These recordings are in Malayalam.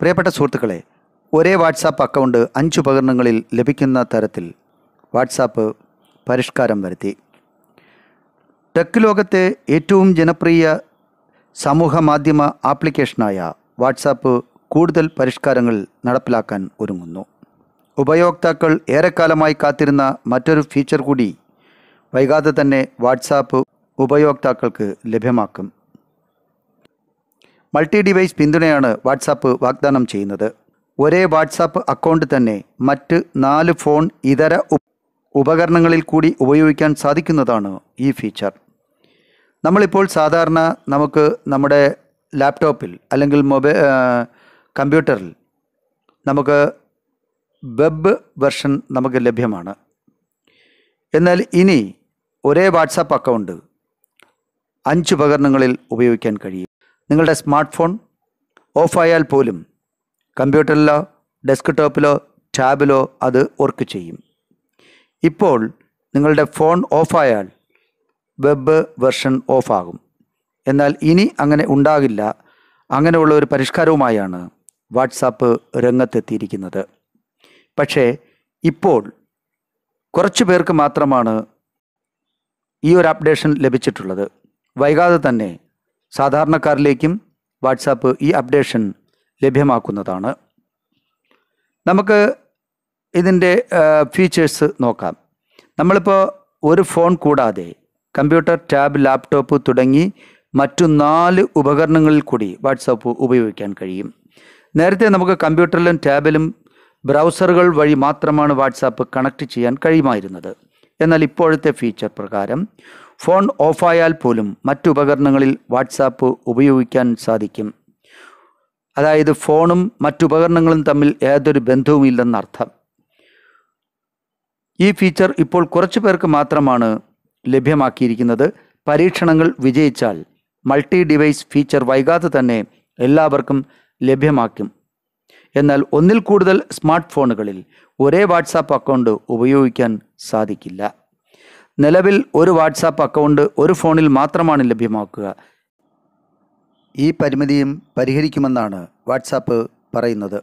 പ്രിയപ്പെട്ട സുഹൃത്തുക്കളെ ഒരേ വാട്സാപ്പ് അക്കൗണ്ട് അഞ്ച് ഉപകരണങ്ങളിൽ ലഭിക്കുന്ന തരത്തിൽ വാട്സാപ്പ് പരിഷ്കാരം വരുത്തി ടെക് ലോകത്തെ ഏറ്റവും ജനപ്രിയ സമൂഹ മാധ്യമ ആപ്ലിക്കേഷനായ വാട്സാപ്പ് കൂടുതൽ പരിഷ്കാരങ്ങൾ നടപ്പിലാക്കാൻ ഒരുങ്ങുന്നു ഉപയോക്താക്കൾ ഏറെക്കാലമായി കാത്തിരുന്ന മറ്റൊരു ഫീച്ചർ കൂടി വൈകാതെ തന്നെ വാട്സാപ്പ് ഉപയോക്താക്കൾക്ക് ലഭ്യമാക്കും മൾട്ടി ഡിവൈസ് പിന്തുണയാണ് വാട്സാപ്പ് വാഗ്ദാനം ചെയ്യുന്നത് ഒരേ വാട്സാപ്പ് അക്കൗണ്ട് തന്നെ മറ്റ് നാല് ഫോൺ ഇതര ഉപകരണങ്ങളിൽ കൂടി ഉപയോഗിക്കാൻ സാധിക്കുന്നതാണ് ഈ ഫീച്ചർ നമ്മളിപ്പോൾ സാധാരണ നമുക്ക് നമ്മുടെ ലാപ്ടോപ്പിൽ അല്ലെങ്കിൽ മൊബൈ കമ്പ്യൂട്ടറിൽ നമുക്ക് വെബ് വെർഷൻ നമുക്ക് ലഭ്യമാണ് എന്നാൽ ഇനി ഒരേ വാട്സാപ്പ് അക്കൗണ്ട് അഞ്ച് ഉപകരണങ്ങളിൽ ഉപയോഗിക്കാൻ കഴിയും നിങ്ങളുടെ സ്മാർട്ട് ഫോൺ ഓഫായാൽ പോലും കമ്പ്യൂട്ടറിലോ ഡെസ്ക് ടോപ്പിലോ ടാബിലോ അത് വർക്ക് ചെയ്യും ഇപ്പോൾ നിങ്ങളുടെ ഫോൺ ഓഫായാൽ വെബ് വെർഷൻ ഓഫാകും എന്നാൽ ഇനി അങ്ങനെ ഉണ്ടാകില്ല അങ്ങനെയുള്ള ഒരു പരിഷ്കാരവുമായാണ് വാട്സാപ്പ് രംഗത്തെത്തിയിരിക്കുന്നത് പക്ഷേ ഇപ്പോൾ കുറച്ചു പേർക്ക് മാത്രമാണ് ഈ ഒരു അപ്ഡേഷൻ ലഭിച്ചിട്ടുള്ളത് വൈകാതെ തന്നെ സാധാരണക്കാരിലേക്കും വാട്സാപ്പ് ഈ അപ്ഡേഷൻ ലഭ്യമാക്കുന്നതാണ് നമുക്ക് ഇതിൻ്റെ ഫീച്ചേഴ്സ് നോക്കാം നമ്മളിപ്പോൾ ഒരു ഫോൺ കൂടാതെ കമ്പ്യൂട്ടർ ടാബ് ലാപ്ടോപ്പ് തുടങ്ങി മറ്റു നാല് ഉപകരണങ്ങളിൽ കൂടി വാട്സാപ്പ് ഉപയോഗിക്കാൻ കഴിയും നേരത്തെ നമുക്ക് കമ്പ്യൂട്ടറിലും ടാബിലും ബ്രൗസറുകൾ വഴി മാത്രമാണ് വാട്സാപ്പ് കണക്ട് ചെയ്യാൻ കഴിയുമായിരുന്നത് എന്നാൽ ഇപ്പോഴത്തെ ഫീച്ചർ പ്രകാരം ഫോൺ ഓഫായാൽ പോലും മറ്റു ഉപകരണങ്ങളിൽ വാട്സാപ്പ് ഉപയോഗിക്കാൻ സാധിക്കും അതായത് ഫോണും മറ്റുപകരണങ്ങളും തമ്മിൽ യാതൊരു ബന്ധവുമില്ലെന്നർത്ഥം ഈ ഫീച്ചർ ഇപ്പോൾ കുറച്ചു പേർക്ക് മാത്രമാണ് ലഭ്യമാക്കിയിരിക്കുന്നത് പരീക്ഷണങ്ങൾ വിജയിച്ചാൽ മൾട്ടി ഡിവൈസ് ഫീച്ചർ വൈകാതെ തന്നെ എല്ലാവർക്കും ലഭ്യമാക്കും എന്നാൽ ഒന്നിൽ കൂടുതൽ സ്മാർട്ട് ഫോണുകളിൽ ഒരേ വാട്സാപ്പ് അക്കൗണ്ട് ഉപയോഗിക്കാൻ സാധിക്കില്ല നിലവിൽ ഒരു വാട്സാപ്പ് അക്കൗണ്ട് ഒരു ഫോണിൽ മാത്രമാണ് ലഭ്യമാക്കുക ഈ പരിമിതിയും പരിഹരിക്കുമെന്നാണ് വാട്സാപ്പ് പറയുന്നത്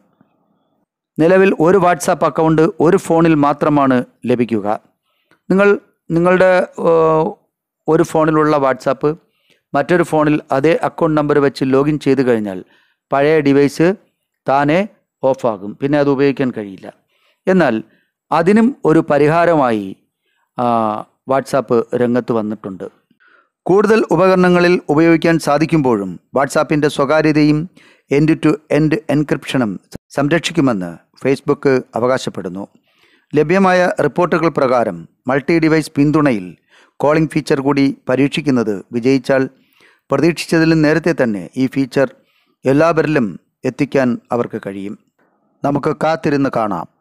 നിലവിൽ ഒരു വാട്സാപ്പ് അക്കൗണ്ട് ഒരു ഫോണിൽ മാത്രമാണ് ലഭിക്കുക നിങ്ങൾ നിങ്ങളുടെ ഒരു ഫോണിലുള്ള വാട്സാപ്പ് മറ്റൊരു ഫോണിൽ അതേ അക്കൗണ്ട് നമ്പർ വെച്ച് ലോഗിൻ ചെയ്ത് കഴിഞ്ഞാൽ പഴയ ഡിവൈസ് താനെ ഓഫാകും പിന്നെ അത് ഉപയോഗിക്കാൻ കഴിയില്ല എന്നാൽ അതിനും ഒരു പരിഹാരമായി വാട്സാപ്പ് രംഗത്ത് വന്നിട്ടുണ്ട് കൂടുതൽ ഉപകരണങ്ങളിൽ ഉപയോഗിക്കാൻ സാധിക്കുമ്പോഴും വാട്സാപ്പിൻ്റെ സ്വകാര്യതയും എൻഡ് ടു എൻഡ് എൻക്രിപ്ഷനും സംരക്ഷിക്കുമെന്ന് ഫേസ്ബുക്ക് അവകാശപ്പെടുന്നു ലഭ്യമായ റിപ്പോർട്ടുകൾ പ്രകാരം മൾട്ടി ഡിവൈസ് പിന്തുണയിൽ കോളിംഗ് ഫീച്ചർ കൂടി പരീക്ഷിക്കുന്നത് വിജയിച്ചാൽ പ്രതീക്ഷിച്ചതിലും നേരത്തെ തന്നെ ഈ ഫീച്ചർ എല്ലാവരിലും എത്തിക്കാൻ അവർക്ക് കഴിയും നമുക്ക് കാത്തിരുന്ന് കാണാം